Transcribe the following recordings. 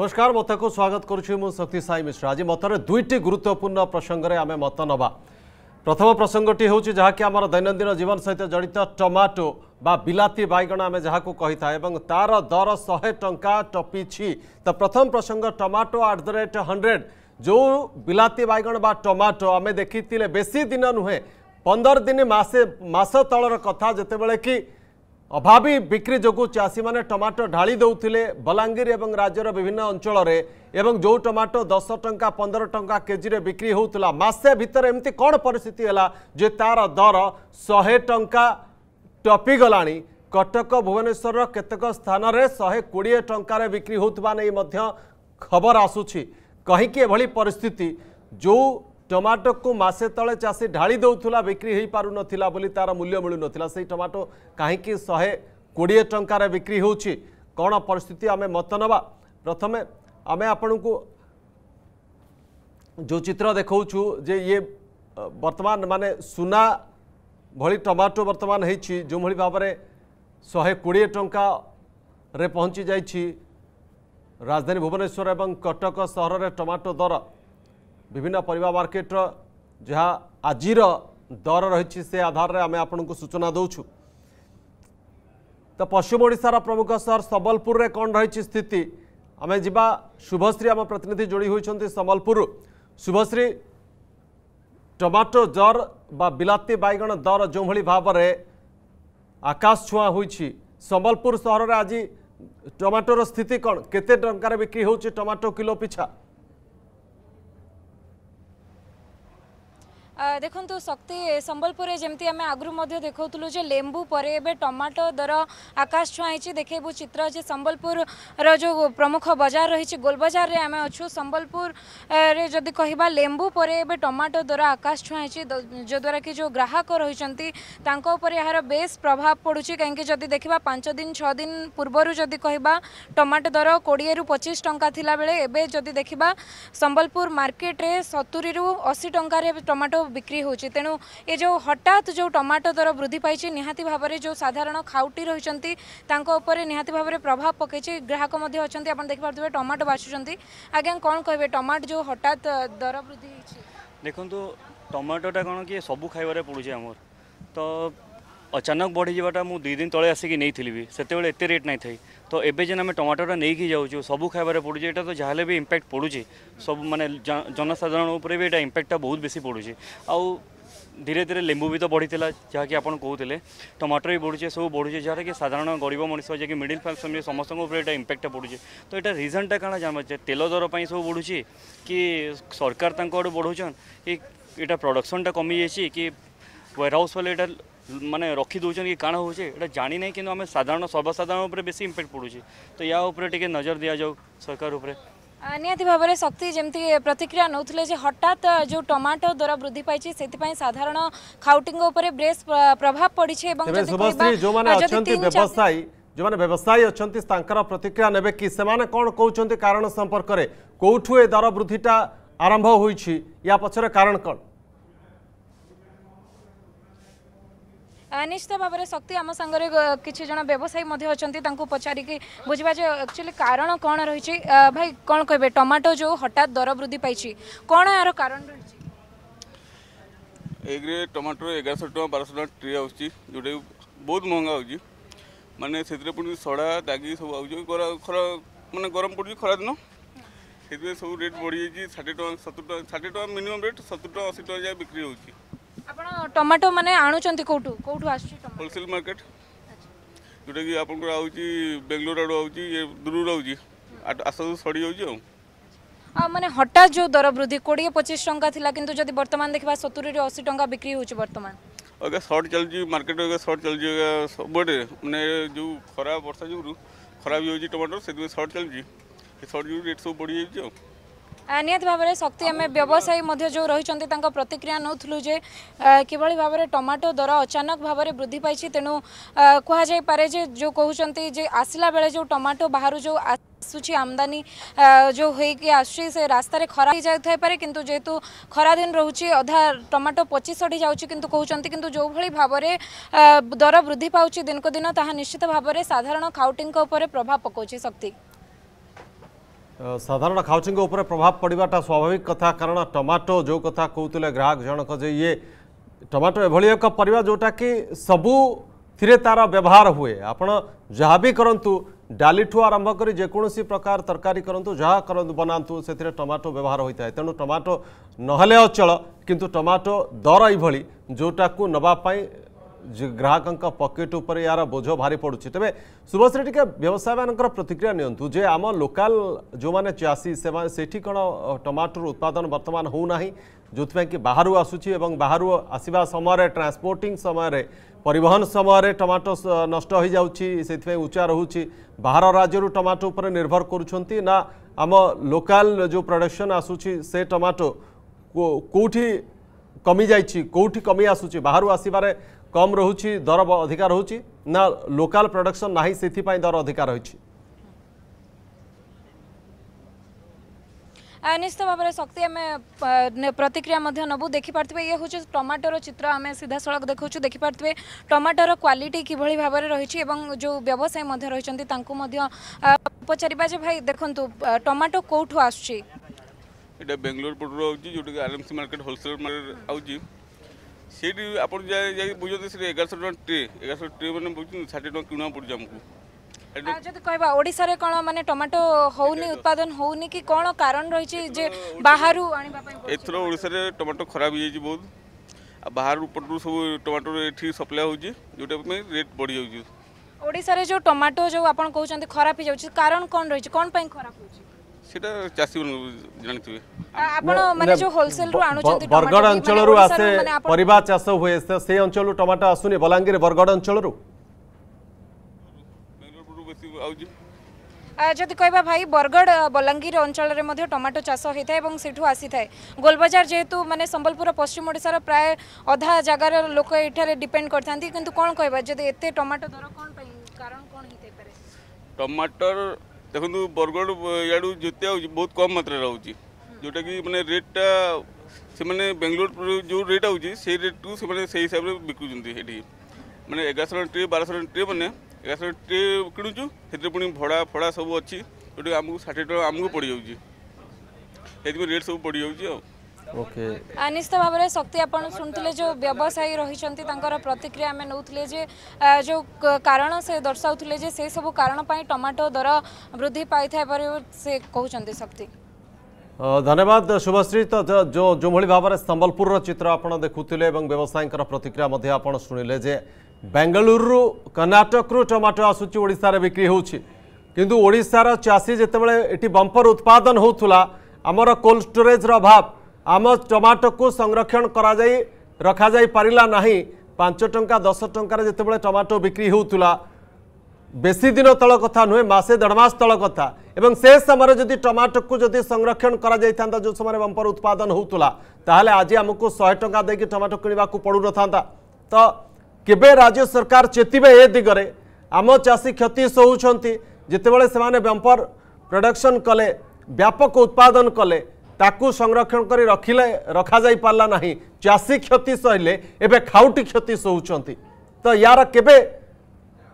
নমস্কার মতকু স্বাগত করছি মু শক্তি সাই মিশ্র আজ মতরে দুইটি গুরুত্বপূর্ণ প্রসঙ্গে আমি মত নবা প্রথম প্রসঙ্গটি হচ্ছে যা কি আমার দৈনন্দিন জীবন সহিত জড়িত টমাটো বা বিলাতি বাইগণ আমি যা কথা এবং তার দর শহে টঙ্কা টপিছি তো প্রথম প্রসঙ্গ টমাটো আট দ রেট হন্ড্রেড যে বিলাতি বাইগণ বা টমাটো আমি দেখি বেশি দিন নুহে পনের দিন মাসে মাস তলর কথা যেতবে কি ଅଭାବୀ ବିକ୍ରି ଯୋଗୁଁ ଚାଷୀମାନେ ଟମାଟୋ ଢାଳି ଦେଉଥିଲେ ବଲାଙ୍ଗୀର ଏବଂ ରାଜ୍ୟର ବିଭିନ୍ନ ଅଞ୍ଚଳରେ ଏବଂ ଯେଉଁ ଟମାଟୋ ଦଶ ଟଙ୍କା ପନ୍ଦର ଟଙ୍କା କେଜିରେ ବିକ୍ରି ହେଉଥିଲା ମାସେ ଭିତରେ ଏମିତି କ'ଣ ପରିସ୍ଥିତି ହେଲା ଯେ ତା'ର ଦର ଶହେ ଟଙ୍କା ଟପିଗଲାଣି କଟକ ଭୁବନେଶ୍ୱରର କେତେକ ସ୍ଥାନରେ ଶହେ କୋଡ଼ିଏ ଟଙ୍କାରେ ବିକ୍ରି ହେଉଥିବା ନେଇ ମଧ୍ୟ ଖବର ଆସୁଛି କାହିଁକି ଏଭଳି ପରିସ୍ଥିତି ଯେଉଁ ଟମାଟୋକୁ ମାସେ ତଳେ ଚାଷୀ ଢାଳି ଦେଉଥିଲା ବିକ୍ରି ହୋଇପାରୁନଥିଲା ବୋଲି ତା'ର ମୂଲ୍ୟ ମିଳୁନଥିଲା ସେଇ ଟମାଟୋ କାହିଁକି ଶହେ କୋଡ଼ିଏ ଟଙ୍କାରେ ବିକ୍ରି ହେଉଛି କ'ଣ ପରିସ୍ଥିତି ଆମେ ମତ ନେବା ପ୍ରଥମେ ଆମେ ଆପଣଙ୍କୁ ଯେଉଁ ଚିତ୍ର ଦେଖାଉଛୁ ଯେ ଇଏ ବର୍ତ୍ତମାନ ମାନେ ସୁନା ଭଳି ଟମାଟୋ ବର୍ତ୍ତମାନ ହେଇଛି ଯେଉଁଭଳି ଭାବରେ ଶହେ କୋଡ଼ିଏ ଟଙ୍କାରେ ପହଞ୍ଚି ଯାଇଛି ରାଜଧାନୀ ଭୁବନେଶ୍ୱର ଏବଂ କଟକ ସହରରେ ଟମାଟୋ ଦର ବିଭିନ୍ନ ପରିବା ମାର୍କେଟର ଯାହା ଆଜିର ଦର ରହିଛି ସେ ଆଧାରରେ ଆମେ ଆପଣଙ୍କୁ ସୂଚନା ଦେଉଛୁ ତ ପଶ୍ଚିମ ଓଡ଼ିଶାର ପ୍ରମୁଖ ସହର ସମ୍ବଲପୁରରେ କ'ଣ ରହିଛି ସ୍ଥିତି ଆମେ ଯିବା ଶୁଭଶ୍ରୀ ଆମ ପ୍ରତିନିଧି ଯୋଡ଼ି ହୋଇଛନ୍ତି ସମ୍ବଲପୁରରୁ ଶୁଭଶ୍ରୀ ଟମାଟୋ ଜର ବା ବିଲାତି ବାଇଗଣ ଦର ଯେଉଁଭଳି ଭାବରେ ଆକାଶ ଛୁଆଁ ହୋଇଛି ସମ୍ବଲପୁର ସହରରେ ଆଜି ଟମାଟୋର ସ୍ଥିତି କ'ଣ କେତେ ଟଙ୍କାରେ ବିକ୍ରି ହେଉଛି ଟମାଟୋ କିଲୋ ପିଛା ଦେଖନ୍ତୁ ଶକ୍ତି ସମ୍ବଲପୁରରେ ଯେମିତି ଆମେ ଆଗରୁ ମଧ୍ୟ ଦେଖାଉଥିଲୁ ଯେ ଲେମ୍ବୁ ପରେ ଏବେ ଟମାଟୋ ଦର ଆକାଶ ଛୁଆଁଇଛି ଦେଖେଇବୁ ଚିତ୍ର ଯେ ସମ୍ବଲପୁରର ଯେଉଁ ପ୍ରମୁଖ ବଜାର ରହିଛି ଗୋଲବଜାରରେ ଆମେ ଅଛୁ ସମ୍ବଲପୁରରେ ଯଦି କହିବା ଲେମ୍ବୁ ପରେ ଏବେ ଟମାଟୋ ଦର ଆକାଶ ଛୁଆଁଇଛି ଯଦ୍ୱାରା କି ଯେଉଁ ଗ୍ରାହକ ରହିଛନ୍ତି ତାଙ୍କ ଉପରେ ଏହାର ବେଶ୍ ପ୍ରଭାବ ପଡ଼ୁଛି କାହିଁକି ଯଦି ଦେଖିବା ପାଞ୍ଚ ଦିନ ଛଅ ଦିନ ପୂର୍ବରୁ ଯଦି କହିବା ଟମାଟୋ ଦର କୋଡ଼ିଏରୁ ପଚିଶ ଟଙ୍କା ଥିଲାବେଳେ ଏବେ ଯଦି ଦେଖିବା ସମ୍ବଲପୁର ମାର୍କେଟରେ ସତୁରିରୁ ଅଶୀ ଟଙ୍କାରେ ଟମାଟୋ বিক্রি হচ্ছে তেণু এ যে হঠাৎ যে টমাটো দর বৃদ্ধি পাইছে নিহতি ভাবে যে সাধারণ খাউটি রয়েছেন তাঁর উপরে নিহতি ভাবে প্রভাব পকাইছে গ্রাহক অনেক আপনার দেখিপারে টমাটো বাছুচার আজ্ঞা কম কে টমাটো যে হঠাৎ দর বৃদ্ধি হয়েছে দেখুন টমাটোটা কোণ কি সবু খাইবার পড়ুছে আমার তো ଅଚାନକ ବଢ଼ିଯିବାଟା ମୁଁ ଦୁଇ ଦିନ ତଳେ ଆସିକି ନେଇଥିଲି ବି ସେତେବେଳେ ଏତେ ରେଟ୍ ନାହିଁ ଥାଇ ତ ଏବେ ଯେନ୍ ଆମେ ଟମାଟୋଟା ନେଇକି ଯାଉଛୁ ସବୁ ଖାଇବାରେ ପଡ଼ୁଛି ଏଇଟା ତ ଯାହାହେଲେ ବି ଇମ୍ପାକ୍ଟ ପଡ଼ୁଛି ସବୁ ମାନେ ଜନସାଧାରଣ ଉପରେ ବି ଏଇଟା ଇମ୍ପାକ୍ଟଟା ବହୁତ ବେଶୀ ପଡ଼ୁଛି ଆଉ ଧୀରେ ଧୀରେ ଲେମ୍ବୁ ବି ତ ବଢ଼ିଥିଲା ଯାହାକି ଆପଣ କହୁଥିଲେ ଟମାଟୋ ବି ବଢ଼ୁଛି ସବୁ ବଢ଼ୁଛି ଯାହାକି ସାଧାରଣ ଗରିବ ମଣିଷ ଯାହାକି ମିଡ଼ିଲ୍ କ୍ଲାସ୍ ଫ୍ୟାମିଲି ସମସ୍ତଙ୍କ ଉପରେ ଏଇଟା ଇମ୍ପାକ୍ଟଟା ପଡ଼ୁଛି ତ ଏଇଟା ରିଜନ୍ଟା କାଣା ଜାଣିପାରୁଛେ ତେଲ ଦର ପାଇଁ ସବୁ ବଢ଼ୁଛି କି ସରକାର ତାଙ୍କ ଆଡ଼ୁ ବଢ଼ଉଛନ୍ କି ଏଇଟା ପ୍ରଡ଼କ୍ସନ୍ଟା କମିଯାଇଛି କି ୱେର୍ ହାଉସ୍ ବାଲେ ଏଇଟା ମାନେ ରଖିଦେଉଛନ୍ତି କି କାଣା ହେଉଛି ଏଇଟା ଜାଣିନାହିଁ କିନ୍ତୁ ଆମେ ସାଧାରଣ ସର୍ବସାଧାରଣ ଉପରେ ବେଶୀ ଇମ୍ପାକ୍ଟ ପଡ଼ୁଛି ତ ୟା ଉପରେ ଟିକେ ନଜର ଦିଆଯାଉ ସରକାର ଉପରେ ନିହାତି ଭାବରେ ଶକ୍ତି ଯେମିତି ପ୍ରତିକ୍ରିୟା ନେଉଥିଲେ ଯେ ହଠାତ୍ ଯେଉଁ ଟମାଟୋ ଦର ବୃଦ୍ଧି ପାଇଛି ସେଥିପାଇଁ ସାଧାରଣ ଖାଉଟିଙ୍କ ଉପରେ ବେଶ୍ ପ୍ରଭାବ ପଡ଼ିଛି ଏବଂ ଯେଉଁମାନେ ଅଛନ୍ତି ବ୍ୟବସାୟୀ ଯେଉଁମାନେ ବ୍ୟବସାୟୀ ଅଛନ୍ତି ତାଙ୍କର ପ୍ରତିକ୍ରିୟା ନେବେ କି ସେମାନେ କ'ଣ କହୁଛନ୍ତି କାରଣ ସମ୍ପର୍କରେ କେଉଁଠୁ ଏ ଦର ବୃଦ୍ଧିଟା ଆରମ୍ଭ ହୋଇଛି ୟା ପଛରେ କାରଣ କ'ଣ ନିଶ୍ଚିତ ଭାବରେ ଶକ୍ତି ଆମ ସାଙ୍ଗରେ କିଛି ଜଣ ବ୍ୟବସାୟୀ ମଧ୍ୟ ଅଛନ୍ତି ତାଙ୍କୁ ପଚାରିକି ବୁଝିବା ଯେ ଆକ୍ଚୁଆଲି କାରଣ କ'ଣ ରହିଛି ଭାଇ କ'ଣ କହିବେ ଟମାଟୋ ଯେଉଁ ହଠାତ୍ ଦର ବୃଦ୍ଧି ପାଇଛି କ'ଣ ଏହାର କାରଣ ରହିଛି ଏକରେ ଟମାଟୋ ଏଗାରଶହ ଟଙ୍କା ବାରଶହ ଟଙ୍କା ଟ୍ରେ ଆସୁଛି ଯେଉଁଟାକି ବହୁତ ମହଙ୍ଗା ହେଉଛି ମାନେ ସେଥିରେ ପୁଣି ସଡ଼ା ଦାଗି ସବୁ ଆସୁଛି ଖରା ଖରା ମାନେ ଗରମ ପଡ଼ୁଛି ଖରାଦିନ ସେଥିପାଇଁ ସବୁ ରେଟ୍ ବଢ଼ିଯାଇଛି ଷାଠିଏ ଟଙ୍କା ସତୁରି ଟଙ୍କା ଷାଠିଏ ଟଙ୍କା ମିନିମମ୍ ରେଟ୍ ସତୁରି ଟଙ୍କା ଅଶୀ ଟଙ୍କା ଯାଏ ବିକ୍ରି ହେଉଛି ଆପଣ ଟମାଟୋ ମାନେ ଆଣୁଛନ୍ତି କେଉଁଠୁ କେଉଁଠୁ ଆସୁଛି ହୋଲସେଲ୍ ମାର୍କେଟ୍ ଯେଉଁଟାକି ଆପଣଙ୍କର ଆଉଛି ବେଙ୍ଗଲୋର ଆଡ଼ୁ ଆଉଛି ଦୂରରୁ ଆଉଛି ଆସୁ ସଡ଼ିଯାଉଛି ଆଉ মানে হঠাৎ যে দর বৃদ্ধি কোড়িয়ে পঁচিশ টঙ্কা লা কিন্তু যদি বর্তমান দেখা সতুরি অশী টঙ্কা বিক্রি হচ্ছে বর্তমান অগা সর্ট চলছে মার্কেট অগা সর্ট চলছে অগা সবুড়ে মানে যে খরা বর্ষা যোগুর খরাপ হয়ে যাচ্ছে টমাটো সেই সর্ট চলছে সর্ট যোগুর রেট সব বড়ি যাচ্ছে ନିହାତି ଭାବରେ ଶକ୍ତି ଆମେ ବ୍ୟବସାୟୀ ମଧ୍ୟ ଯେଉଁ ରହିଛନ୍ତି ତାଙ୍କ ପ୍ରତିକ୍ରିୟା ନେଉଥିଲୁ ଯେ କିଭଳି ଭାବରେ ଟମାଟୋ ଦର ଅଚାନକ ଭାବରେ ବୃଦ୍ଧି ପାଇଛି ତେଣୁ କୁହାଯାଇପାରେ ଯେ ଯେଉଁ କହୁଛନ୍ତି ଯେ ଆସିଲା ବେଳେ ଯେଉଁ ଟମାଟୋ ବାହାରୁ ଯେଉଁ ଆସୁଛି ଆମଦାନୀ ଯେଉଁ ହୋଇକି ଆସୁଛି ସେ ରାସ୍ତାରେ ଖରା ହେଇଯାଇଥାଇପାରେ କିନ୍ତୁ ଯେହେତୁ ଖରାଦିନ ରହୁଛି ଅଧା ଟମାଟୋ ପଚିଶ ସଢ଼ି ଯାଉଛି କିନ୍ତୁ କହୁଛନ୍ତି କିନ୍ତୁ ଯେଉଁଭଳି ଭାବରେ ଦର ବୃଦ୍ଧି ପାଉଛି ଦିନକୁ ଦିନ ତାହା ନିଶ୍ଚିତ ଭାବରେ ସାଧାରଣ ଖାଉଟିଙ୍କ ଉପରେ ପ୍ରଭାବ ପକାଉଛି ଶକ୍ତି সাধারণ খাউচিঙ্ উপরে প্রভাব পড়াটা স্বাভাবিক কথা কারণ টমাটো যে কথা কৌলে গ্রাহক জনক যে ইয়ে টমাটো এভাবে এক পরিবা যেটা কি সবু থিরে তার ব্যবহার হুয়ে আপনার যা বি করতু ডালিঠু আরম্ভ করে যেকোনসি প্রকার তরকারি করতু যা করতু বনাতু সেতিরে টমাটো ব্যবহার হয়ে থাকে তেমন টমাটো নহলে অচল কিন্তু টমাটো দর এইভাবে যেটা নেওয়া ଗ୍ରାହକଙ୍କ ପକେଟ୍ ଉପରେ ଏହାର ବୋଝ ଭାରି ପଡ଼ୁଛି ତେବେ ଶୁଭଶ୍ରୀ ଟିକେ ବ୍ୟବସାୟୀମାନଙ୍କର ପ୍ରତିକ୍ରିୟା ନିଅନ୍ତୁ ଯେ ଆମ ଲୋକାଲ ଯେଉଁମାନେ ଚାଷୀ ସେମାନେ ସେଠି କ'ଣ ଟମାଟୋର ଉତ୍ପାଦନ ବର୍ତ୍ତମାନ ହେଉନାହିଁ ଯେଉଁଥିପାଇଁ କି ବାହାରୁ ଆସୁଛି ଏବଂ ବାହାରୁ ଆସିବା ସମୟରେ ଟ୍ରାନ୍ସପୋର୍ଟିଂ ସମୟରେ ପରିବହନ ସମୟରେ ଟମାଟୋ ନଷ୍ଟ ହୋଇଯାଉଛି ସେଥିପାଇଁ ଉଚ୍ଚା ରହୁଛି ବାହାର ରାଜ୍ୟରୁ ଟମାଟୋ ଉପରେ ନିର୍ଭର କରୁଛନ୍ତି ନା ଆମ ଲୋକାଲ ଯେଉଁ ପ୍ରଡକ୍ସନ୍ ଆସୁଛି ସେ ଟମାଟୋ କେଉଁଠି କମିଯାଇଛି କେଉଁଠି କମି ଆସୁଛି ବାହାରୁ ଆସିବାରେ कम रोच दर अधिक रोचे ना लोकाल प्रडक्शन ना से दर अधिक रही निश्चित भाव में शक्ति आम प्रतिक्रिया नबू देखिपे ये हूँ टमाटोर चित्र आम सीधा सड़क देखा देखिपे टमाटोर क्वाटी किभली रही जो व्यवसायी रही पचारे भाई देखो टमाटो कौटू आसोर पटर जो आर मार्केट होलसेल मार्केट आ ସେଇଠି ଆପଣ ଯାଇକି ବୁଝନ୍ତି ସେଠି ଏଗାରଶହ ଟଙ୍କା ଟ୍ରେ ଏଗାରଶହ ଟ୍ରେ ମାନେ ବୁଝୁଛନ୍ତି ଷାଠିଏ ଟଙ୍କା କିଣିବାକୁ ପଡ଼ୁଛି ଆମକୁ ଯଦି କହିବା ଓଡ଼ିଶାରେ କ'ଣ ମାନେ ଟମାଟୋ ହଉନି ଉତ୍ପାଦନ ହେଉନି କି କ'ଣ କାରଣ ରହିଛି ଯେ ବାହାରୁ ଆଣିବା ପାଇଁ ଏଥର ଓଡ଼ିଶାରେ ଟମାଟୋ ଖରାପ ହେଇଯାଇଛି ବହୁତ ଆଉ ବାହାରୁ ପଟରୁ ସବୁ ଟମାଟୋ ଏଠି ସପ୍ଲାଏ ହେଉଛି ଯେଉଁଟା ପାଇଁ ରେଟ୍ ବଢ଼ିଯାଉଛି ଓଡ଼ିଶାରେ ଯେଉଁ ଟମାଟୋ ଯେଉଁ ଆପଣ କହୁଛନ୍ତି ଖରାପ ହେଇଯାଉଛି କାରଣ କ'ଣ ରହିଛି କ'ଣ ପାଇଁ ଖରାପ ହେଉଛି সেটা চাষী জানিথিবে আপন মানে যে হোলসেল রু আনুচন্তি বরগড় অঞ্চল রু আসে পরিবা চাষ হুয়ে সেই অঞ্চল রু টমাটো আসুনি বলাঙ্গীর বরগড় অঞ্চল রু যদি কহবা ভাই বরগড় বলাঙ্গীর অঞ্চলের মধ্যে টমাটো চাষ হয়ে থাকে এবং সেঠু আসি থাকে গোলবজার যেহেতু মানে সম্বলপুর পশ্চিম ওড়শার প্রায় অধা জায়গার লোক এঠারে ডিপেন্ড করে থাকে কিন্তু কোণ কহবা যদি এতে টমাটো দর কোণ কারণ কোণ হয়ে থাকে টমাটোর ଦେଖନ୍ତୁ ବରଗଡ଼ ଇଆଡ଼ୁ ଯେତେ ଆଉଛି ବହୁତ କମ୍ ମାତ୍ରାରେ ଆଉଛି ଯେଉଁଟାକି ମାନେ ରେଟ୍ଟା ସେମାନେ ବେଙ୍ଗଲୋରରୁ ଯେଉଁ ରେଟ୍ ଆଉଛି ସେଇ ରେଟ୍କୁ ସେମାନେ ସେଇ ହିସାବରେ ବିକୁଛନ୍ତି ଏଠି ମାନେ ଏଗାରଶହ ଟଙ୍କା ଟ୍ରେ ବାରଶହ ଟଙ୍କା ଟ୍ରେ ମାନେ ଏଗାରଶହ ଟଙ୍କା ଟ୍ରେ କିଣୁଛୁ ସେଥିରେ ପୁଣି ଭଡ଼ା ଫଡ଼ା ସବୁ ଅଛି ଯେଉଁଟାକି ଆମକୁ ଷାଠିଏ ଟଙ୍କା ଆମକୁ ପଡ଼ିଯାଉଛି ସେଥିପାଇଁ ରେଟ୍ ସବୁ ପଡ଼ିଯାଉଛି ଆଉ ओके निश्चित भाव में शक्ति आप जो व्यवसायी रही प्रतिक्रिया आम नौले जो कारण से दर्शाऊ से सब कारण टमाटो दर वृद्धि पाई से कहते शक्ति धन्यवाद शुभश्री तो जो जो भाई भाव में संबलपुर चित्र आप देखुले व्यवसायी प्रतिक्रिया आप शुणिले जे बेंगलुरु कर्णाटकु टमाटो आसूसार बिक्री होशार चाषी जिते बंपर उत्पादन होमर कोल्ड स्टोरेज अभाव ଆମ ଟମାଟୋକୁ ସଂରକ୍ଷଣ କରାଯାଇ ରଖାଯାଇପାରିଲା ନାହିଁ ପାଞ୍ଚ ଟଙ୍କା ଦଶ ଟଙ୍କାରେ ଯେତେବେଳେ ଟମାଟୋ ବିକ୍ରି ହେଉଥିଲା ବେଶୀ ଦିନ ତଳ କଥା ନୁହେଁ ମାସେ ଦେଢ଼ ମାସ ତଳ କଥା ଏବଂ ସେ ସମୟରେ ଯଦି ଟମାଟୋକୁ ଯଦି ସଂରକ୍ଷଣ କରାଯାଇଥାନ୍ତା ଯେଉଁ ସମୟରେ ବମ୍ପର ଉତ୍ପାଦନ ହେଉଥିଲା ତାହେଲେ ଆଜି ଆମକୁ ଶହେ ଟଙ୍କା ଦେଇକି ଟମାଟୋ କିଣିବାକୁ ପଡ଼ୁନଥାନ୍ତା ତ କେବେ ରାଜ୍ୟ ସରକାର ଚେତିବେ ଏ ଦିଗରେ ଆମ ଚାଷୀ କ୍ଷତି ସହୁଛନ୍ତି ଯେତେବେଳେ ସେମାନେ ବମ୍ପର ପ୍ରଡ଼କ୍ସନ୍ କଲେ ବ୍ୟାପକ ଉତ୍ପାଦନ କଲେ ତାକୁ ସଂରକ୍ଷଣ କରି ରଖିଲେ ରଖାଯାଇପାରିଲା ନାହିଁ ଚାଷୀ କ୍ଷତି ସହିଲେ ଏବେ ଖାଉଟି କ୍ଷତି ସହୁଛନ୍ତି ତ ୟାର କେବେ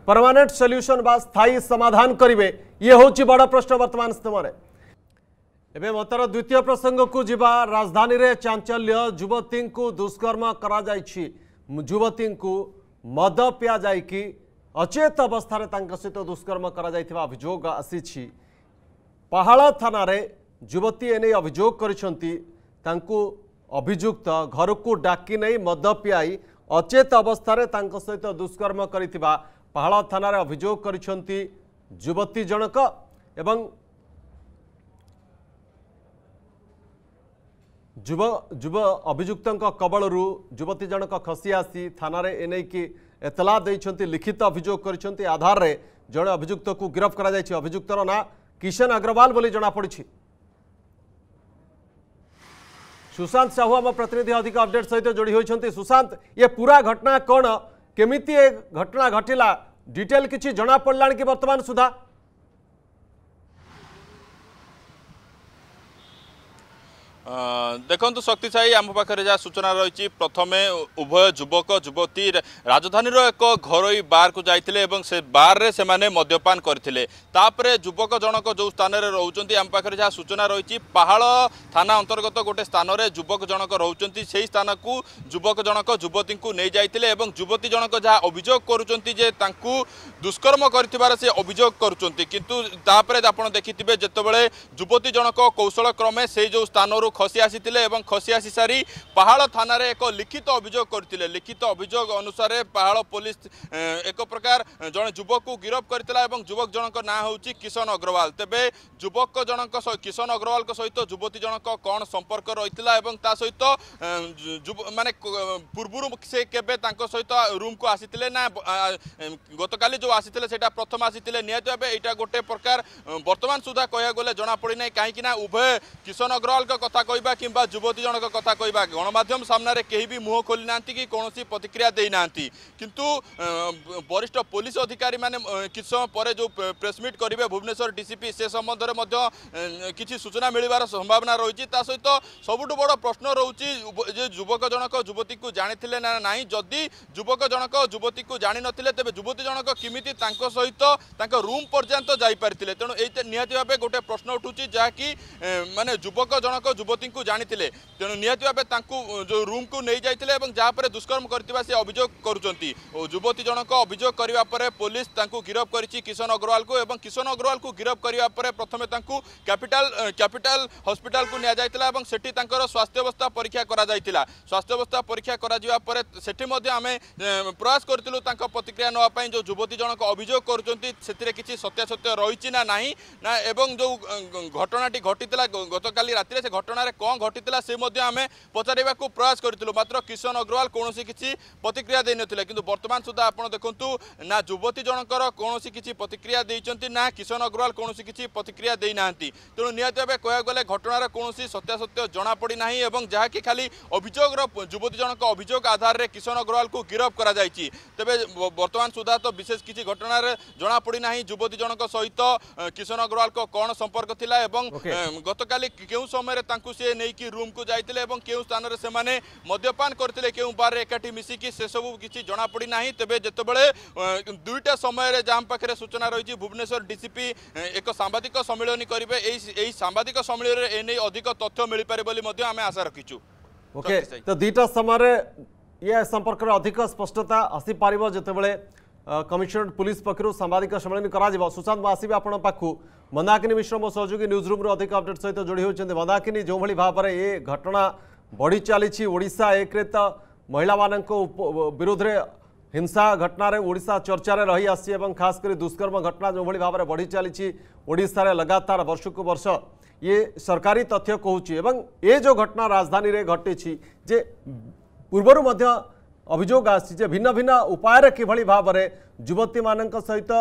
ପରମାନେଣ୍ଟ ସଲ୍ୟୁସନ୍ ବା ସ୍ଥାୟୀ ସମାଧାନ କରିବେ ଇଏ ହେଉଛି ବଡ଼ ପ୍ରଶ୍ନ ବର୍ତ୍ତମାନ ସ୍ତମରେ ଏବେ ମତର ଦ୍ୱିତୀୟ ପ୍ରସଙ୍ଗକୁ ଯିବା ରାଜଧାନୀରେ ଚାଞ୍ଚଲ୍ୟ ଯୁବତୀଙ୍କୁ ଦୁଷ୍କର୍ମ କରାଯାଇଛି ଯୁବତୀଙ୍କୁ ମଦ ପିଆଯାଇକି ଅଚେତ ଅବସ୍ଥାରେ ତାଙ୍କ ସହିତ ଦୁଷ୍କର୍ମ କରାଯାଇଥିବା ଅଭିଯୋଗ ଆସିଛି ପାହାଳ ଥାନାରେ ଯୁବତୀ ଏନେଇ ଅଭିଯୋଗ କରିଛନ୍ତି ତାଙ୍କୁ ଅଭିଯୁକ୍ତ ଘରକୁ ଡାକି ନେଇ ମଦ ପିଆଇ ଅଚେତ ଅବସ୍ଥାରେ ତାଙ୍କ ସହିତ ଦୁଷ୍କର୍ମ କରିଥିବା ପାହାଳ ଥାନାରେ ଅଭିଯୋଗ କରିଛନ୍ତି ଯୁବତୀ ଜଣକ ଏବଂ ଯୁବ ଯୁବ ଅଭିଯୁକ୍ତଙ୍କ କବଳରୁ ଯୁବତୀ ଜଣକ ଖସି ଆସି ଥାନାରେ ନେଇକି ଏତଲା ଦେଇଛନ୍ତି ଲିଖିତ ଅଭିଯୋଗ କରିଛନ୍ତି ଆଧାରରେ ଜଣେ ଅଭିଯୁକ୍ତକୁ ଗିରଫ କରାଯାଇଛି ଅଭିଯୁକ୍ତର ନାଁ କିଶନ ଅଗ୍ରୱାଲ ବୋଲି ଜଣାପଡ଼ିଛି सुशांत साहू आम प्रतिनिधि अधिक अपडेट सहित जोड़ी होती सुशांत ये पूरा घटना कौन केमी घटना घटला डिटेल किसी जना पड़ा कि बर्तमान सुधा দেখন্তু শক্তি সাই আম পাখে যা সূচনা রয়েছে প্রথমে উভয় যুবক যুবতী রাজধানীর এক ঘরোই বারকু যাই এবং সে বারে সে মদ্যপান করে তাপরে যুবক জনক যে স্থানের রোচান আম পাখে যা সূচনা রয়েছে পাহাড় থানা অন্তর্গত গোটে স্থানরে যুবক জনক রোচান সেই স্থানকু যুবক জনক যুবতী নিয়ে যাই এবং যুবতী জনক যা অভিযোগ করছেন যে তাঁকু দুষ্কর্ম করে সে অভিযোগ করছেন কিন্তু তাপরে আপনার দেখিবে যেতবে যুবতী জনক কৌশলক্রমে সেই যে স্থানর খসি আসিলে এবং খসি আসি সারি পাহাড় থানার এক লিখিত অভিযোগ করে লিখিত অভিযোগ অনুসারে পাহাড় পুলিশ এক প্রকার জন যুবক গিরফ করে এবং যুবক জনক না হচ্ছে কিষণ অগ্রওয়াল তেবে যুবক জনক কিষণ অগ্রওয়াল সহিত যুবতী জনক কণ সম্পর্ক রয়েছে এবং তা সহিত মানে পূর্বর সে কেবে তাঙ্ক সহিত রুমকু আসিলে না গতকালি যে আসিলে সেটা প্রথম আসিলে নিহত ভাবে এইটা গোটে প্রকার বর্তমান সুদ্ধা কহিয়া গেলে জনাপড়ি না কিনা উভয় কিষণ অগ্রওয়াল কথা কথা কহা কিংবা যুবতী জনক কথা কহা গণমাধ্যম সামনার কে মুহ খোলি না কি কৌশি প্রতিক্রিয়া দিয়ে না কিন্তু বরিষ্ঠ পুলিশ অধিকারী মানে কিছু সময় পরে যে প্রেসমিট করবে ভুবনেশ্বর ডিসিপি সে সম্বন্ধে কিছু সূচনা মিলবার সম্ভাবনা রয়েছে তা সহ সবুঠ বড় প্রশ্ন রয়েছে যে যুবক জনক যুবতী জাঁলে না না যদি যুবক জনক যুবতী জাঁ নলে তবে যুবতী জনক কমিটি তাঁর সহিত তাঁর রুম পর্যন্ত যাইপারি তেণু এই নিহতি ভাবে গোটে প্রশ্ন উঠুছি যা কি মানে যুবক জনক যুবতী ଯୁବତୀ ଜାଣିଥିଲେ ତେଣୁ ନିହାତି ଭାବେ ତାଙ୍କୁ ଯେଉଁ ରୁମ୍କୁ ନେଇଯାଇଥିଲେ ଏବଂ ଯାହାପରେ ଦୁଷ୍କର୍ମ କରିଥିବା ସେ ଅଭିଯୋଗ କରୁଛନ୍ତି ଯୁବତୀ ଜଣକ ଅଭିଯୋଗ କରିବା ପରେ ପୋଲିସ ତାଙ୍କୁ ଗିରଫ କରିଛି କିଶନ ଅଗ୍ରୱାଲକୁ ଏବଂ କିଶନ ଅଗ୍ରୱାଲକୁ ଗିରଫ କରିବା ପରେ ପ୍ରଥମେ ତାଙ୍କୁ କ୍ୟାପିଟାଲ କ୍ୟାପିଟାଲ ହସ୍ପିଟାଲକୁ ନିଆଯାଇଥିଲା ଏବଂ ସେଠି ତାଙ୍କର ସ୍ୱାସ୍ଥ୍ୟାବସ୍ଥା ପରୀକ୍ଷା କରାଯାଇଥିଲା ସ୍ୱାସ୍ଥ୍ୟାବସ୍ଥା ପରୀକ୍ଷା କରାଯିବା ପରେ ସେଠି ମଧ୍ୟ ଆମେ ପ୍ରୟାସ କରିଥିଲୁ ତାଙ୍କ ପ୍ରତିକ୍ରିୟା ନେବା ପାଇଁ ଯେଉଁ ଯୁବତୀ ଜଣକ ଅଭିଯୋଗ କରୁଛନ୍ତି ସେଥିରେ କିଛି ସତ୍ୟାସତ୍ୟ ରହିଛି ନା ନାହିଁ ନା ଏବଂ ଯେଉଁ ଘଟଣାଟି ଘଟିଥିଲା ଗତକାଲି ରାତିରେ ସେ ଘଟଣା ঘটনার কম ঘটিলা সে আমি পচারা প্রয়াস করেছিল মাত্র কিষণ অগ্রওয়াল কৌশি কিছু প্রতিক্রিয়া দিয়ে নথিলে কিন্তু বর্তমান সুদ্ধা আপনার দেখুন না যুবতী জনকর কৌশি কিছু প্রতিক্রিয়া দিয়েছেন না কিষণ অগ্রওয়াল কৌশি কিছু প্রতিক্রিয়া দিয়ে না তেমন নিহতি ভাবে কহ গেলে ঘটনার কৌশি সত্যাসত্য জনাপড়ি না এবং যা কি খালি অভিযোগর যুবতী জনক অভিযোগ আধারে কিষণ অগ্রওয়াল গিরফ করা যাই তবে বর্তমান সুদ্ধা তো বিশেষ কিছু ঘটনার জনাপড়ি না যুবতী জনক সহিত কিষণ অগ্রওয়াল কোণ সম্পর্ক লা এবং গতকাল কেউ সময় তাঁকু সে নেই রুমকু যাইতিলে এবং কেউ স্থানরে সেমানে মদ্যপান করতিলে কেউ বারে একাঠি মিশিকি সেসবু কিছু জনাপড়ি না তবে যেতবে দুইটা সময়ের যা পাখে সূচনা রয়েছে ভুবনেশ্বর ডিসিপি এক সাংবাদিক সম্মিলনী করবে এই এই সাংবাদিক সম্মিলনীরে এ নিয়ে অধিক তথ্য মিলিপারে বলে আমি আশা রাখিছু ওকে তো দুইটা সময়ের ইয়ে সম্পর্কের অধিক স্পষ্টতা আসিপার যেতবে कमिशनरेट पुलिस पक्षर सांबादिक सम्मेलन कर सुशांत मु आसबि आपण मंदाकिनी मिश्र मो सहयोगी न्यूज रूम्र अधिक अपडेट सहित जोड़ी होती मंदाकिनी जो भाई भाव में ये घटना बढ़ी चली एक महिला मान विरोध हिंसा घटन ओडा चर्चा रही आसी खास कर दुष्कर्म घटना जो भाव में बढ़ी चली ओडार लगातार वर्षक वर्ष ये सरकारी तथ्य कहूँ ये जो घटना राजधानी में घटी जे पूर्वर অভিযোগ আছে যে ভিন্ন ভিন্ন উপায় রেখে ভলি ভাবে যুবতী মাননক সহিত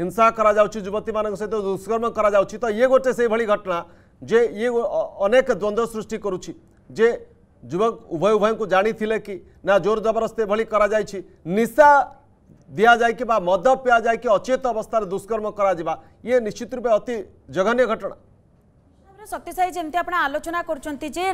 হিংসা করা যাওচি যুবতী মাননক সহিত দুষ্কর্ম করা যাওচি তো ইয়ে গটসে সেই ভলি ঘটনা जे ইয়ে অনেক দ্বন্দ্ব সৃষ্টি করুচি जे যুবক উভয় উভয় কো জানি থিলে কি না জোর জবরদস্তে ভলি করা যায়চি নিসা দিয়া যায় কি বা মদ পিয়া যায় কি অচেতন অবস্থায় দুষ্কর্ম করা যাবা ইয়ে নিশ্চিত রূপে অতি জঘন্য ঘটনা सत्य साई जमी आप आलोचना कर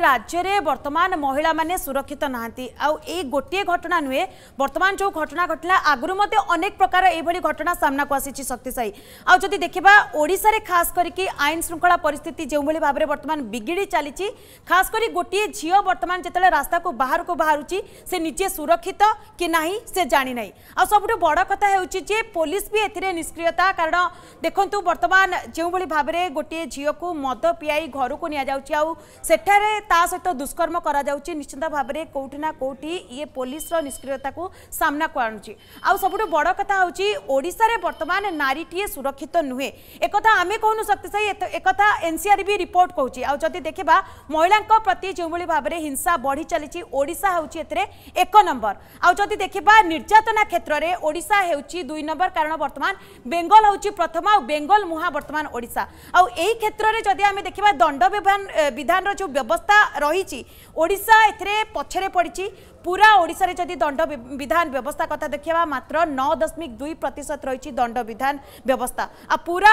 राज्य में बर्तमान महिला मैंने सुरक्षित नहांती आउ ये गोटे घटना नुहे बर्तमान जो घटना घटला आगुरी अनेक प्रकार ये घटना सामना को आसी शक्ति साई आदि देखा ओडार खास करके आईन श्रृंखला पिस्थित जो भाई भाव में बर्तमान बिगिड़ी चली खास कर गोटे झील बर्तमान जिते रास्ता को बाहर को बाहर से निजे सुरक्षित कि ना से जाणी ना आ सब बड़ कथा हो पुलिस भी एष्क्रियता कारण देखूँ बर्तमान जो भाव में गोटे झील को मद पीआई घर को निठार सहित दुष्कर्म कर निश्चित भाव में कौटिना कौटि ये पुलिस निष्क्रियता को सामना को आणुच्छे सब बड़ कथा हूँ बर्तमान नारी टीए सुरक्षित नुहे एक आम कहून शक्तिशाही एक एनसीआर भी रिपोर्ट कहे आदि देखा महिला प्रति जो भाव में हिंसा बढ़ी चली हूँ एक नंबर आदि देखा निर्यातना क्षेत्र में ओडा हो दुई नंबर कारण बर्तमान बेंगल हूँ प्रथम आ बेंगल मुहां बर्तमान ओडा आई क्षेत्र में जब आम देखा ଦଣ୍ଡ ବିଧାନର ଯେଉଁ ବ୍ୟବସ୍ଥା ରହିଛି ଓଡ଼ିଶା ଏଥିରେ ପଛରେ ପଡ଼ିଛି पूरा ओडार जदि दंड विधान व्यवस्था कथा देखा मात्र नौ दशमिक दुई प्रतिशत रही दंड विधान व्यवस्था आ पूरा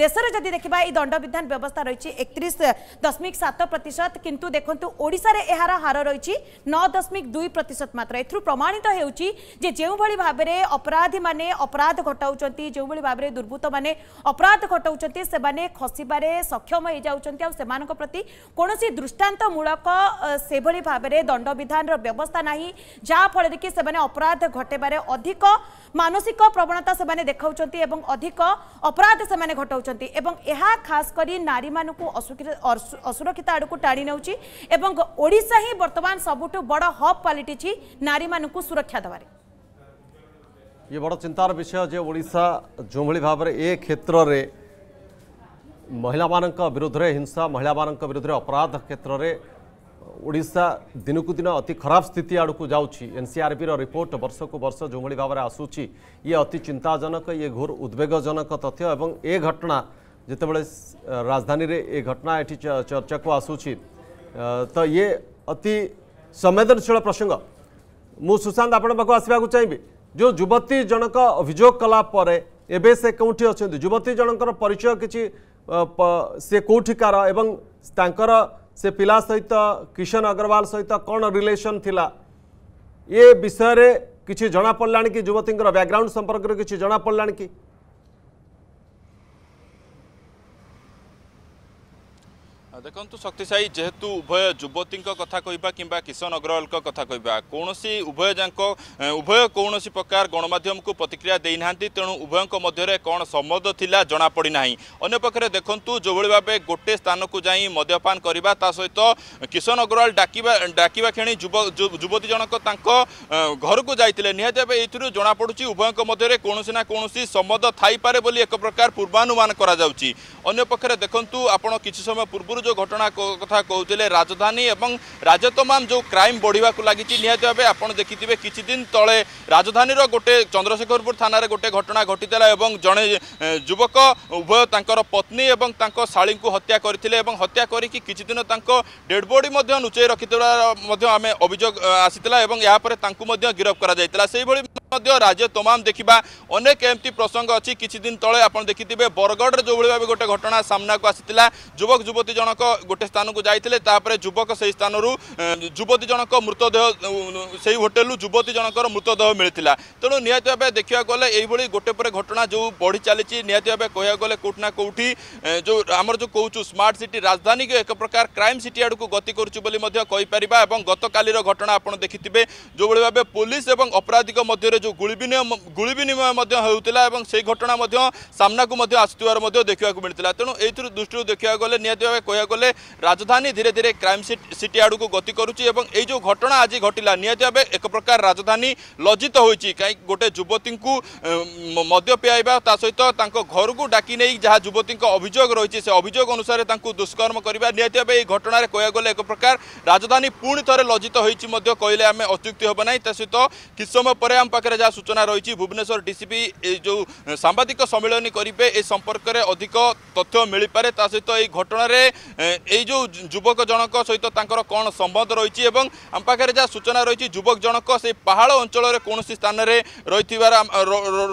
देश में जदि देखा ये दंड विधान व्यवस्था रही एक दशमिक सात प्रतिशत किंतु देखु ओडार यार हार रही नौ दशमिक दुई प्रतिशत मात्र एथु प्रमाणित हो भाव में अपराधी मैंने अपराध घटाऊ जो भाव में दुर्वृत्त मैंने अपराध घटाऊँ से खसबार सक्षम हो जाती प्रति कौन दृष्टांतमूलक से भाव में दंड विधान ব্যবস্থা না যাফলে কি সে অপরাধ ঘটাইবার অধিক মানসিক প্রবণতা সে দেখাউন এবং অধিক অপরাধ সে ঘটাউন এবং খাস করে নারী মানুষ অসুরক্ষিত আড়ক টাড়ি নেউছি এবং ওড়শা হি বর্তমান সবুঠ বড় হব পাল্টিছি নারী মানুষ সুরক্ষা দেওয়ার ये बड़ चिंतार विषय जे ओडा जो भाव में ए क्षेत्र में महिला विरुद्ध हिंसा महिला विरुद्ध अपराध क्षेत्र में ओडा दिन कु दिन अति खराब स्थित जा एनसीआरबी रिपोर्ट बर्षक वर्ष जो भाव में आसूरी ये अति चिंताजनक ये घोर उद्वेगजनक तथ्य एवं ए घटना जिते जितेबले राजधानी रे ए घटना ये चर्चा को आसूरी तो ये अति संवेदनशील प्रसंग मुशांत आपण पाक आसवाक चाहिए जो युवती जनक अभोग कलापर एवं से कौटी अच्छा युवती जनकर परिचय किसी सी कौटिकार से पिला सहित किशन अग्रवाल सहित कौन रिलेसन ये विषय रे किसी जना पड़ला कि युवती बैकग्राउंड संपर्क किसी जना पड़ा कि ଦେଖନ୍ତୁ ଶକ୍ତି ସାହି ଯେହେତୁ ଉଭୟ ଯୁବତୀଙ୍କ କଥା କହିବା କିମ୍ବା କିଶନ ଅଗ୍ରୱାଲଙ୍କ କଥା କହିବା କୌଣସି ଉଭୟ ଯାଙ୍କ ଉଭୟ କୌଣସି ପ୍ରକାର ଗଣମାଧ୍ୟମକୁ ପ୍ରତିକ୍ରିୟା ଦେଇନାହାନ୍ତି ତେଣୁ ଉଭୟଙ୍କ ମଧ୍ୟରେ କ'ଣ ସମ୍ବଦ୍ଧ ଥିଲା ଜଣାପଡ଼ିନାହିଁ ଅନ୍ୟପକ୍ଷରେ ଦେଖନ୍ତୁ ଯେଉଁଭଳି ଭାବେ ଗୋଟେ ସ୍ଥାନକୁ ଯାଇ ମଦ୍ୟପାନ କରିବା ତା ସହିତ କିଶନ ଅଗ୍ରୱାଲ ଡାକିବା ଡାକିବା କ୍ଷଣି ଯୁବତୀ ଜଣକ ତାଙ୍କ ଘରକୁ ଯାଇଥିଲେ ନିହାତି ଭାବେ ଏଇଥିରୁ ଜଣାପଡ଼ୁଛି ଉଭୟଙ୍କ ମଧ୍ୟରେ କୌଣସି ନା କୌଣସି ସମ୍ବଦ୍ଧ ଥାଇପାରେ ବୋଲି ଏକ ପ୍ରକାର ପୂର୍ବାନୁମାନ କରାଯାଉଛି ଅନ୍ୟପକ୍ଷରେ ଦେଖନ୍ତୁ ଆପଣ କିଛି ସମୟ ପୂର୍ବରୁ যে ঘটনা কথা কৌলে রাজধানী এবং রাজতমাম যে ক্রাইম বড়া লাগিছে নিহতি ভাবে আপনার দেখিবে কিছুদিন তলে রাজধানীর গোটে চন্দ্রশেখরপুর থানার গোটে ঘটনা ঘটিলা এবং জনে যুবক উভয় তাঁর পত্নী এবং তাঁর শাড়ী হত্যা করে এবং হত্যা করি কিছুদিন তাঁর ডেড বডি লুচাই রক্ষি আমি অভিযোগ আসি এবং এরপরে তাঁর গিরফ করা যাই সেইভাবে ମଧ୍ୟ ରାଜ୍ୟ ତମାମ ଦେଖିବା ଅନେକ ଏମିତି ପ୍ରସଙ୍ଗ ଅଛି କିଛି ଦିନ ତଳେ ଆପଣ ଦେଖିଥିବେ ବରଗଡ଼ରେ ଯେଉଁଭଳି ଭାବେ ଗୋଟେ ଘଟଣା ସାମ୍ନାକୁ ଆସିଥିଲା ଯୁବକ ଯୁବତୀ ଜଣକ ଗୋଟେ ସ୍ଥାନକୁ ଯାଇଥିଲେ ତାପରେ ଯୁବକ ସେହି ସ୍ଥାନରୁ ଯୁବତୀ ଜଣକ ମୃତଦେହ ସେହି ହୋଟେଲରୁ ଯୁବତୀ ଜଣଙ୍କର ମୃତଦେହ ମିଳିଥିଲା ତେଣୁ ନିହାତି ଭାବେ ଦେଖିବାକୁ ଗଲେ ଏଇଭଳି ଗୋଟେ ପରେ ଘଟଣା ଯେଉଁ ବଢ଼ି ଚାଲିଛି ନିହାତି ଭାବେ କହିବାକୁ ଗଲେ କେଉଁଠି ନା କେଉଁଠି ଯେଉଁ ଆମର ଯେଉଁ କହୁଛୁ ସ୍ମାର୍ଟ ସିଟି ରାଜଧାନୀକୁ ଏକ ପ୍ରକାର କ୍ରାଇମ୍ ସିଟି ଆଡ଼କୁ ଗତି କରୁଛୁ ବୋଲି ମଧ୍ୟ କହିପାରିବା ଏବଂ ଗତକାଲିର ଘଟଣା ଆପଣ ଦେଖିଥିବେ ଯେଉଁଭଳି ଭାବେ ପୋଲିସ ଏବଂ ଅପରାଧିକ ମଧ୍ୟରେ ଯେଉଁ ଗୁଳି ବିନିମୟ ଗୁଳି ବିନିମୟ ମଧ୍ୟ ହେଉଥିଲା ଏବଂ ସେହି ଘଟଣା ମଧ୍ୟ ସାମ୍ନାକୁ ମଧ୍ୟ ଆସୁଥିବାର ମଧ୍ୟ ଦେଖିବାକୁ ମିଳିଥିଲା ତେଣୁ ଏଇଥିରୁ ଦୃଷ୍ଟିରୁ ଦେଖିବାକୁ ଗଲେ ନିହାତି ଭାବେ କହିବାକୁ ଗଲେ ରାଜଧାନୀ ଧୀରେ ଧୀରେ କ୍ରାଇମ୍ ସିଟି ଆଡ଼କୁ ଗତି କରୁଛି ଏବଂ ଏଇ ଯେଉଁ ଘଟଣା ଆଜି ଘଟିଲା ନିହାତି ଭାବେ ଏକ ପ୍ରକାର ରାଜଧାନୀ ଲଜ୍ଜିତ ହୋଇଛି କାହିଁକି ଗୋଟେ ଯୁବତୀଙ୍କୁ ମଦ୍ୟ ପିଆଇବା ତା ସହିତ ତାଙ୍କ ଘରକୁ ଡାକି ନେଇ ଯାହା ଯୁବତୀଙ୍କ ଅଭିଯୋଗ ରହିଛି ସେ ଅଭିଯୋଗ ଅନୁସାରେ ତାଙ୍କୁ ଦୁଷ୍କର୍ମ କରିବା ନିହାତି ଭାବେ ଏହି ଘଟଣାରେ କହିବାକୁ ଗଲେ ଏକ ପ୍ରକାର ରାଜଧାନୀ ପୁଣି ଥରେ ଲଜ୍ଜିତ ହୋଇଛି ମଧ୍ୟ କହିଲେ ଆମେ ଅତ୍ୟୁକ୍ତି ହେବ ନାହିଁ ତା ସହିତ କିଛି ସମୟ ପରେ ଆମ ପାଖରେ ସମ୍ପର୍କରେ ଯାହା ସୂଚନା ରହିଛି ଭୁବନେଶ୍ୱର ଡିସିପି ଯେଉଁ ସାମ୍ବାଦିକ ସମ୍ମିଳନୀ କରିବେ ଏ ସମ୍ପର୍କରେ ଅଧିକ ତଥ୍ୟ ମିଳିପାରେ ତା ସହିତ ଏହି ଘଟଣାରେ ଏଇ ଯେଉଁ ଯୁବକ ଜଣଙ୍କ ସହିତ ତାଙ୍କର କ'ଣ ସମ୍ବନ୍ଧ ରହିଛି ଏବଂ ଆମ ପାଖରେ ଯାହା ସୂଚନା ରହିଛି ଯୁବକ ଜଣକ ସେ ପାହାଡ଼ ଅଞ୍ଚଳରେ କୌଣସି ସ୍ଥାନରେ ରହିଥିବାର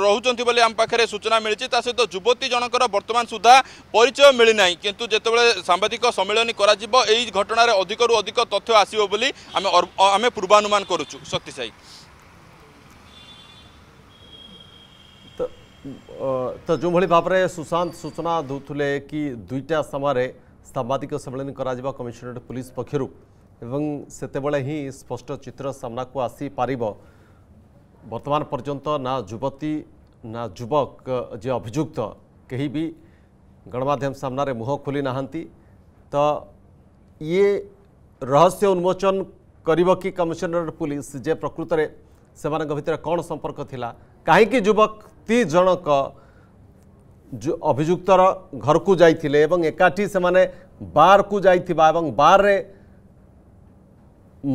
ରହୁଛନ୍ତି ବୋଲି ଆମ ପାଖରେ ସୂଚନା ମିଳିଛି ତା ସହିତ ଯୁବତୀ ଜଣଙ୍କର ବର୍ତ୍ତମାନ ସୁଦ୍ଧା ପରିଚୟ ମିଳିନାହିଁ କିନ୍ତୁ ଯେତେବେଳେ ସାମ୍ବାଦିକ ସମ୍ମିଳନୀ କରାଯିବ ଏହି ଘଟଣାରେ ଅଧିକରୁ ଅଧିକ ତଥ୍ୟ ଆସିବ ବୋଲି ଆମେ ଆମେ ପୂର୍ବାନୁମାନ କରୁଛୁ ଶକ୍ତି ସାହି तो जो भाई भाव में सुशांत सूचना दूसरे कि दुईटा समय सांबादिक सम्मेलन कर पुलिस पक्षर एवं से ही स्पष्ट चित्र सामना को आसी पार बर्तमान पर्यंत ना युवती ना युवक जे अभुक्त कहीं भी गणमाध्यम सामन मुह खोली ना तो ये रहस्य उन्मोचन कर कमिशनरेट पुलिस जे प्रकृत से कौन संपर्क थिला कहीं युवक ବ୍ୟକ୍ତି ଜଣକ ଅଭିଯୁକ୍ତର ଘରକୁ ଯାଇଥିଲେ ଏବଂ ଏକାଠି ସେମାନେ ବାର୍କୁ ଯାଇଥିବା ଏବଂ ବାର୍ରେ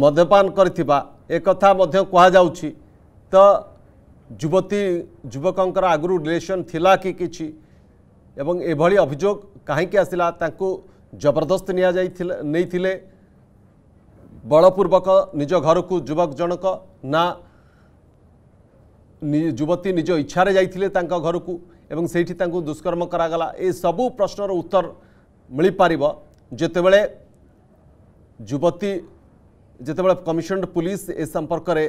ମଦ୍ୟପାନ କରିଥିବା ଏକଥା ମଧ୍ୟ କୁହାଯାଉଛି ତ ଯୁବତୀ ଯୁବକଙ୍କର ଆଗରୁ ରିଲେସନ୍ ଥିଲା କି କିଛି ଏବଂ ଏଭଳି ଅଭିଯୋଗ କାହିଁକି ଆସିଲା ତାଙ୍କୁ ଜବରଦସ୍ତ ନିଆଯାଇଥିଲା ନେଇଥିଲେ ବଳପୂର୍ବକ ନିଜ ଘରକୁ ଯୁବକ ଜଣକ ନା युवती निज इच्छा जाइए घर को दुष्कर्म कर ये सब प्रश्नर उत्तर मिल पार जोबले युवती जिते कमिशन पुलिस ए संपर्क में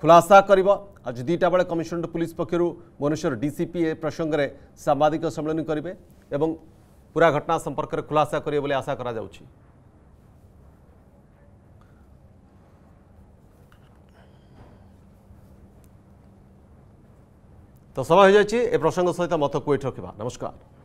खुलासा कर आज दुटा बेल कमिशन पुलिस पक्षर भुवनेश्वर डीसीपी ए प्रसंगे में सांबादिक सम्मिलन करेंगे पूरा घटना संपर्क में खुलासा करें आशा कराऊँगी ତ ସମୟ ହୋଇଯାଇଛି ଏ ପ୍ରସଙ୍ଗ ସହିତ ମତ କୁଇଟ୍ ରଖିବା ନମସ୍କାର